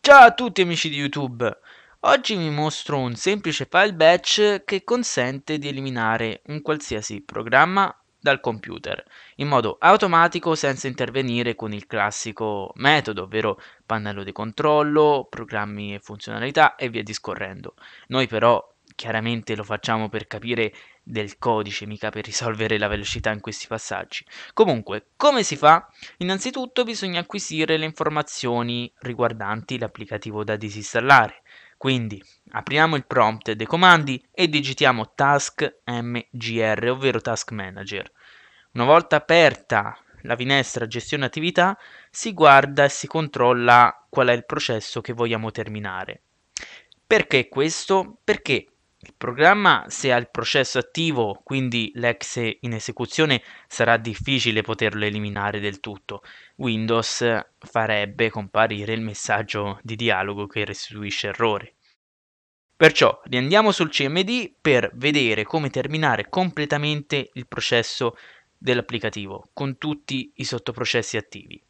Ciao a tutti amici di YouTube! Oggi vi mostro un semplice file batch che consente di eliminare un qualsiasi programma dal computer in modo automatico senza intervenire con il classico metodo, ovvero pannello di controllo, programmi e funzionalità e via discorrendo. Noi però chiaramente lo facciamo per capire del codice mica per risolvere la velocità in questi passaggi. Comunque, come si fa? Innanzitutto bisogna acquisire le informazioni riguardanti l'applicativo da disinstallare. Quindi apriamo il prompt dei comandi e digitiamo task mgr, ovvero task manager. Una volta aperta la finestra gestione attività, si guarda e si controlla qual è il processo che vogliamo terminare. Perché questo? Perché il programma, se ha il processo attivo, quindi l'exe in esecuzione, sarà difficile poterlo eliminare del tutto. Windows farebbe comparire il messaggio di dialogo che restituisce errore. Perciò riandiamo sul CMD per vedere come terminare completamente il processo dell'applicativo con tutti i sottoprocessi attivi.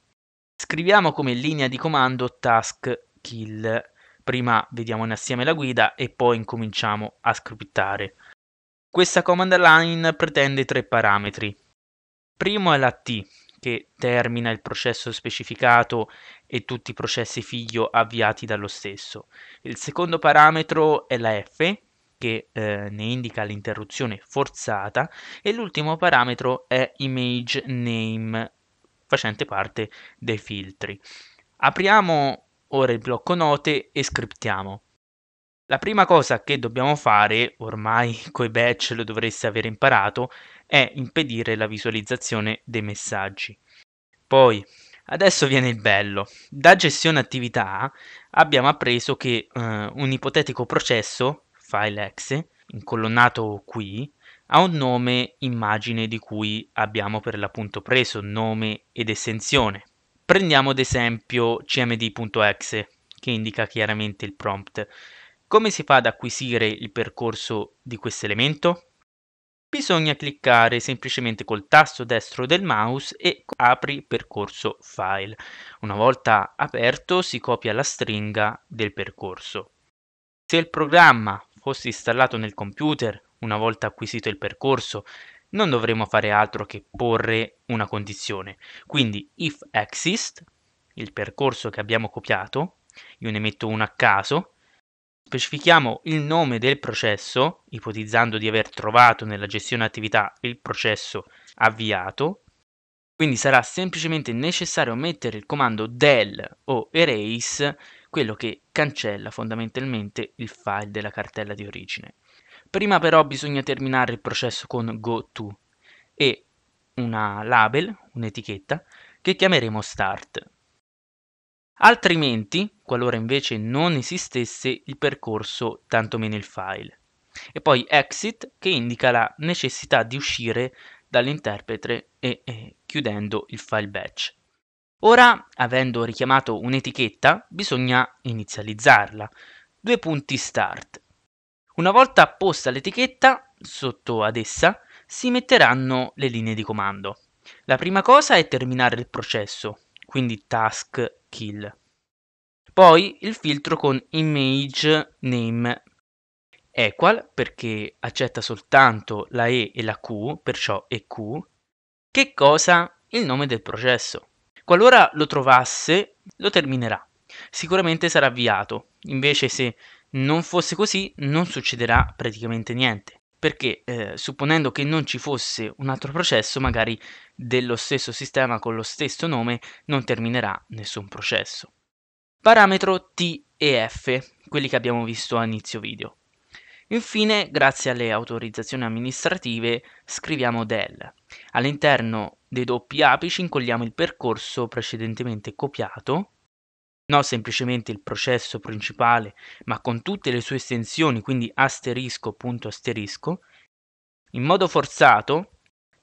Scriviamo come linea di comando task kill prima vediamo assieme la guida e poi incominciamo a scriptare. Questa command line pretende tre parametri. Primo è la T, che termina il processo specificato e tutti i processi figlio avviati dallo stesso. Il secondo parametro è la F, che eh, ne indica l'interruzione forzata. E l'ultimo parametro è image name, facente parte dei filtri. Apriamo Ora il blocco note e scriptiamo. La prima cosa che dobbiamo fare, ormai coi batch lo dovreste aver imparato, è impedire la visualizzazione dei messaggi. Poi, adesso viene il bello. Da gestione attività abbiamo appreso che eh, un ipotetico processo, file exe, incolonnato qui, ha un nome immagine di cui abbiamo per l'appunto preso nome ed estensione. Prendiamo ad esempio cmd.exe che indica chiaramente il prompt. Come si fa ad acquisire il percorso di questo elemento? Bisogna cliccare semplicemente col tasto destro del mouse e apri percorso file. Una volta aperto si copia la stringa del percorso. Se il programma fosse installato nel computer, una volta acquisito il percorso, non dovremo fare altro che porre una condizione. Quindi if exist, il percorso che abbiamo copiato, io ne metto uno a caso, specifichiamo il nome del processo, ipotizzando di aver trovato nella gestione attività il processo avviato, quindi sarà semplicemente necessario mettere il comando del o erase, quello che cancella fondamentalmente il file della cartella di origine. Prima però bisogna terminare il processo con goTo e una label, un'etichetta, che chiameremo start. Altrimenti, qualora invece non esistesse il percorso, tantomeno il file. E poi exit che indica la necessità di uscire dall'interprete e, e chiudendo il file batch. Ora, avendo richiamato un'etichetta, bisogna inizializzarla. Due punti start una volta apposta l'etichetta, sotto ad essa, si metteranno le linee di comando. La prima cosa è terminare il processo, quindi task kill. Poi il filtro con image name equal perché accetta soltanto la E e la Q, perciò EQ. Che cosa? Il nome del processo. Qualora lo trovasse, lo terminerà. Sicuramente sarà avviato. Invece se non fosse così, non succederà praticamente niente, perché eh, supponendo che non ci fosse un altro processo, magari dello stesso sistema con lo stesso nome, non terminerà nessun processo. Parametro T e F, quelli che abbiamo visto a inizio video. Infine, grazie alle autorizzazioni amministrative, scriviamo del. All'interno dei doppi apici incolliamo il percorso precedentemente copiato non semplicemente il processo principale, ma con tutte le sue estensioni, quindi asterisco punto asterisco, in modo forzato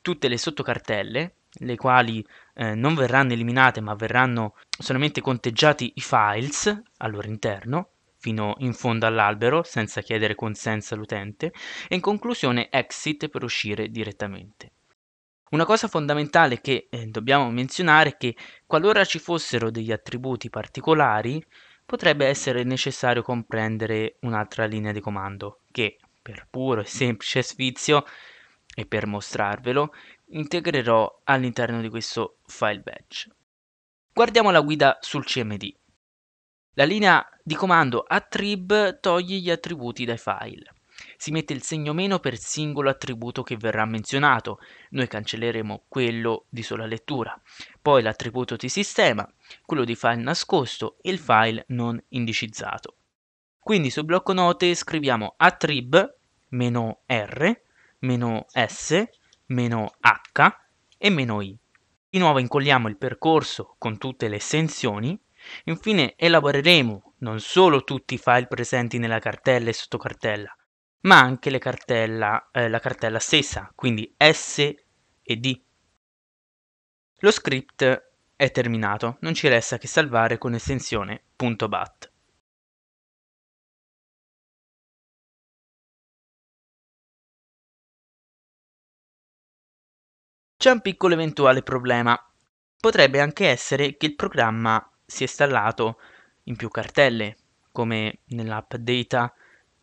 tutte le sottocartelle, le quali eh, non verranno eliminate ma verranno solamente conteggiati i files al loro interno, fino in fondo all'albero, senza chiedere consenso all'utente, e in conclusione exit per uscire direttamente. Una cosa fondamentale che eh, dobbiamo menzionare è che qualora ci fossero degli attributi particolari, potrebbe essere necessario comprendere un'altra linea di comando che, per puro e semplice sfizio, e per mostrarvelo, integrerò all'interno di questo file batch. Guardiamo la guida sul CMD. La linea di comando attrib toglie gli attributi dai file si mette il segno meno per singolo attributo che verrà menzionato, noi cancelleremo quello di sola lettura, poi l'attributo di sistema, quello di file nascosto e il file non indicizzato. Quindi sul blocco note scriviamo attrib meno R, meno S, meno H e meno I. Di nuovo incolliamo il percorso con tutte le estensioni. Infine elaboreremo non solo tutti i file presenti nella cartella e sottocartella, ma anche le cartella, eh, la cartella stessa, quindi S e D. Lo script è terminato, non ci resta che salvare con estensione .bat. C'è un piccolo eventuale problema. Potrebbe anche essere che il programma sia installato in più cartelle, come nell'app data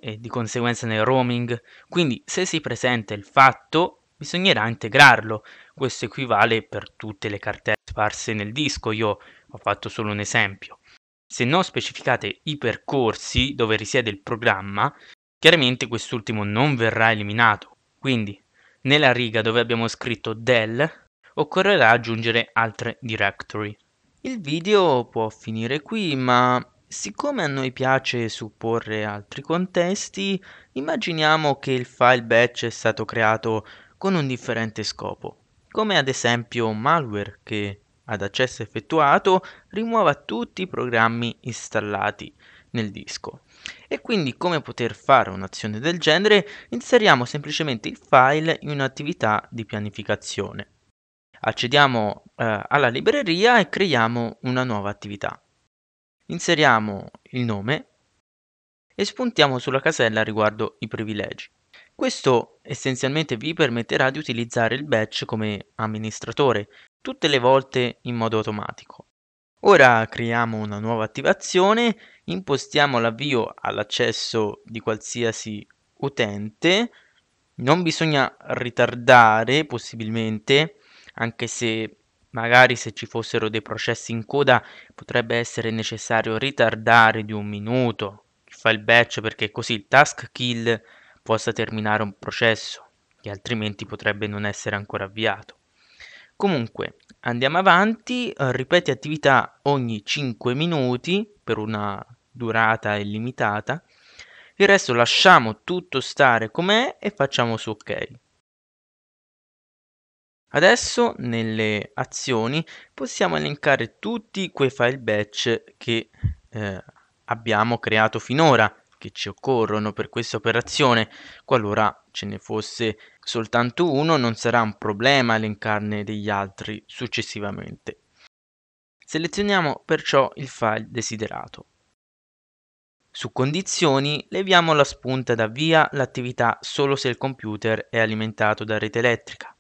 e di conseguenza nel roaming. Quindi se si presenta il fatto bisognerà integrarlo. Questo equivale per tutte le cartelle sparse nel disco, io ho fatto solo un esempio. Se non specificate i percorsi dove risiede il programma, chiaramente quest'ultimo non verrà eliminato. Quindi nella riga dove abbiamo scritto del occorrerà aggiungere altre directory. Il video può finire qui, ma Siccome a noi piace supporre altri contesti, immaginiamo che il file batch è stato creato con un differente scopo, come ad esempio un malware che, ad accesso effettuato, rimuova tutti i programmi installati nel disco. E quindi come poter fare un'azione del genere? Inseriamo semplicemente il file in un'attività di pianificazione. Accediamo eh, alla libreria e creiamo una nuova attività. Inseriamo il nome e spuntiamo sulla casella riguardo i privilegi. Questo essenzialmente vi permetterà di utilizzare il batch come amministratore tutte le volte in modo automatico. Ora creiamo una nuova attivazione, impostiamo l'avvio all'accesso di qualsiasi utente, non bisogna ritardare possibilmente, anche se Magari se ci fossero dei processi in coda potrebbe essere necessario ritardare di un minuto chi fa il batch perché così il task kill possa terminare un processo che altrimenti potrebbe non essere ancora avviato. Comunque andiamo avanti, eh, ripeti attività ogni 5 minuti per una durata illimitata, il resto lasciamo tutto stare com'è e facciamo su ok. Adesso nelle azioni possiamo elencare tutti quei file batch che eh, abbiamo creato finora che ci occorrono per questa operazione. Qualora ce ne fosse soltanto uno non sarà un problema elencarne degli altri successivamente. Selezioniamo perciò il file desiderato. Su condizioni leviamo la spunta da via l'attività solo se il computer è alimentato da rete elettrica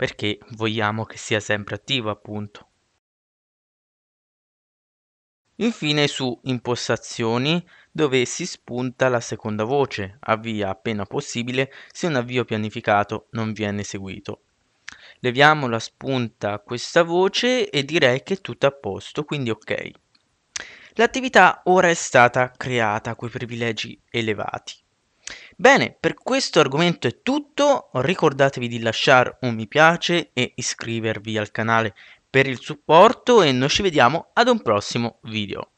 perché vogliamo che sia sempre attivo appunto. Infine su impostazioni dove si spunta la seconda voce, avvia appena possibile se un avvio pianificato non viene eseguito. Leviamo la spunta a questa voce e direi che è tutto a posto, quindi ok. L'attività ora è stata creata con i privilegi elevati. Bene, per questo argomento è tutto, ricordatevi di lasciare un mi piace e iscrivervi al canale per il supporto e noi ci vediamo ad un prossimo video.